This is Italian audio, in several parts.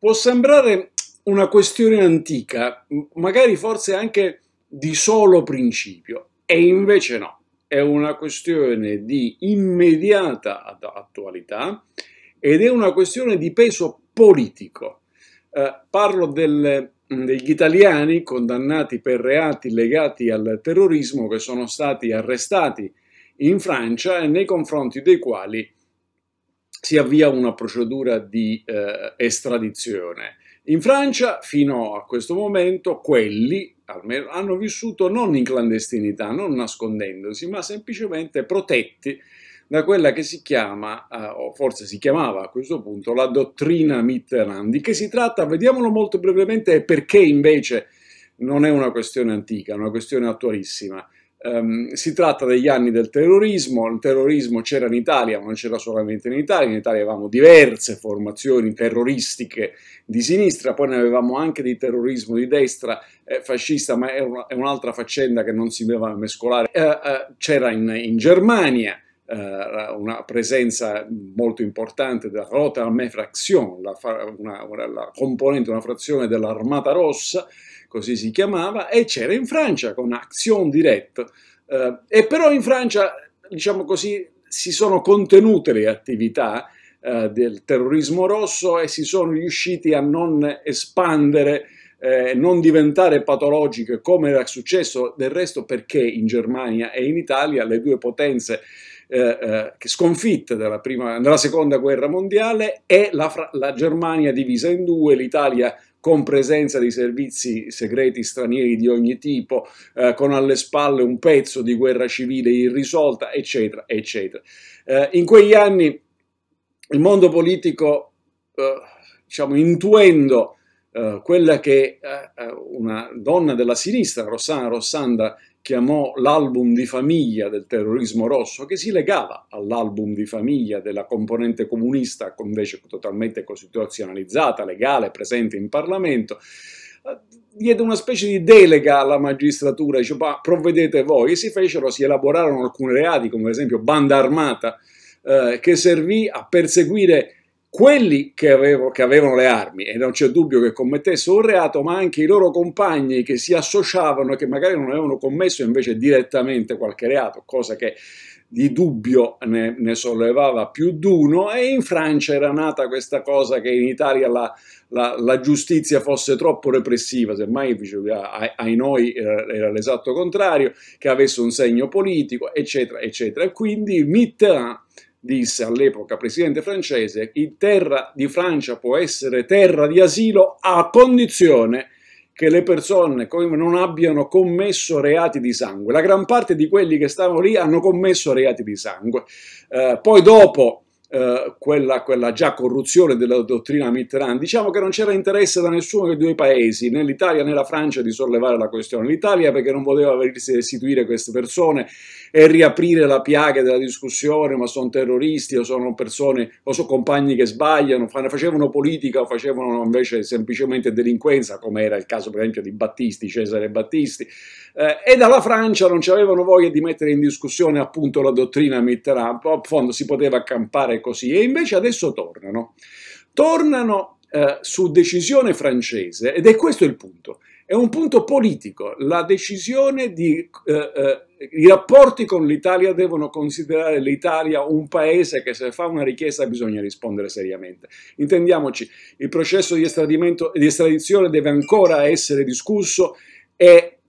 Può sembrare una questione antica, magari forse anche di solo principio, e invece no, è una questione di immediata attualità ed è una questione di peso politico. Eh, parlo del, mm, degli italiani condannati per reati legati al terrorismo che sono stati arrestati in Francia e nei confronti dei quali si avvia una procedura di eh, estradizione. In Francia, fino a questo momento, quelli almeno hanno vissuto non in clandestinità, non nascondendosi, ma semplicemente protetti da quella che si chiama, eh, o forse si chiamava a questo punto, la dottrina Mitterrand. Di che si tratta? Vediamolo molto brevemente e perché invece non è una questione antica, è una questione attualissima. Um, si tratta degli anni del terrorismo, il terrorismo c'era in Italia, ma non c'era solamente in Italia, in Italia avevamo diverse formazioni terroristiche di sinistra, poi ne avevamo anche di terrorismo di destra eh, fascista, ma è, un'altra faccenda che non si doveva mescolare. Eh, eh, c'era in, in Germania, eh, una presenza molto importante della Rota Armée Fraction, la, una, una, la componente, una frazione dell'Armata Rossa, così si chiamava, e c'era in Francia con Action Direct. Eh, e però in Francia, diciamo così, si sono contenute le attività eh, del terrorismo rosso e si sono riusciti a non espandere eh, non diventare patologiche come era successo del resto perché in Germania e in Italia le due potenze eh, eh sconfitte nella, prima, nella, seconda guerra mondiale e la, la Germania divisa in due, l'Italia con presenza di servizi segreti stranieri di ogni tipo, eh, con alle spalle un pezzo di guerra civile irrisolta, eccetera, eccetera. Eh, in quegli anni il mondo politico, eh, diciamo, intuendo eh, quella che eh, una donna della sinistra, Rossana Rossanda, chiamò l'album di famiglia del terrorismo rosso, che si legava all'album di famiglia della componente comunista, invece totalmente costituzionalizzata, legale, presente in Parlamento, eh, diede una specie di delega alla magistratura, dice provvedete voi, e si fecero, si elaborarono alcuni reati, come ad esempio banda armata, eh, che servì a perseguire quelli che, avevo, che, avevano le armi, e non c'è dubbio che commettessero un reato, ma anche i loro compagni che si associavano e che magari non avevano commesso invece direttamente qualche reato, cosa che di dubbio ne, ne sollevava più di uno e in Francia era nata questa cosa che in Italia la, la, la giustizia fosse troppo repressiva, semmai ai, ai noi era, eh, era l'esatto contrario, che avesse un segno politico, eccetera, eccetera. E Quindi Mitterrand disse all'epoca presidente francese, in terra di Francia può essere terra di asilo a condizione che le persone non abbiano commesso reati di sangue. La gran parte di quelli che stavano lì hanno commesso reati di sangue. Eh, poi dopo eh, quella, quella, già corruzione della dottrina Mitterrand, diciamo che non c'era interesse da nessuno dei due paesi, né l'Italia né la Francia, di sollevare la questione. L'Italia perché non voleva restituire queste persone e riaprire la piaga della discussione, ma sono terroristi o sono persone o sono compagni che sbagliano, facevano politica o facevano invece semplicemente delinquenza, come era il caso per esempio di Battisti, Cesare Battisti, eh, e dalla Francia non ci avevano voglia di mettere in discussione appunto la dottrina Mitterrand, a fondo si poteva accampare così e invece adesso tornano. Tornano eh, su decisione francese ed è questo il punto. È un punto politico, la decisione di eh, eh i rapporti con l'Italia devono considerare l'Italia un paese che se fa una richiesta bisogna rispondere seriamente. Intendiamoci, il processo di, di estradizione deve ancora essere discusso e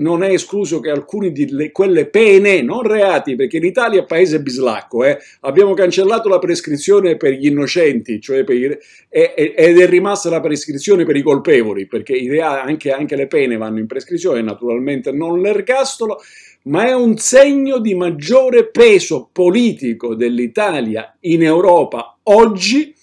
non è escluso che alcune di quelle pene, non reati, perché l'Italia Italia è paese bislacco, eh, abbiamo cancellato la prescrizione per gli innocenti, cioè per i, e, ed è rimasta la prescrizione per i colpevoli, perché i reati, anche, anche le pene vanno in prescrizione, naturalmente non l'ergastolo, ma è un segno di maggiore peso politico dell'Italia in Europa oggi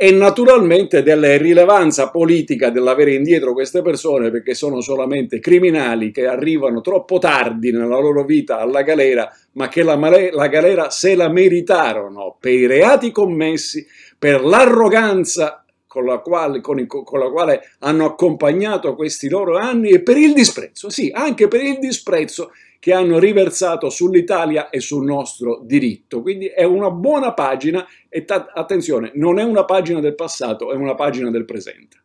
e naturalmente della rilevanza politica dell'avere indietro queste persone perché sono solamente criminali che arrivano troppo tardi nella loro vita alla galera, ma che la, la galera se la meritarono per i reati commessi, per l'arroganza con la, con, con la, quale, hanno accompagnato questi loro anni e per il disprezzo, sì, anche per il disprezzo che hanno riversato sull'Italia e sul nostro diritto. Quindi è una buona pagina e attenzione, non è una pagina del passato, è una pagina del presente.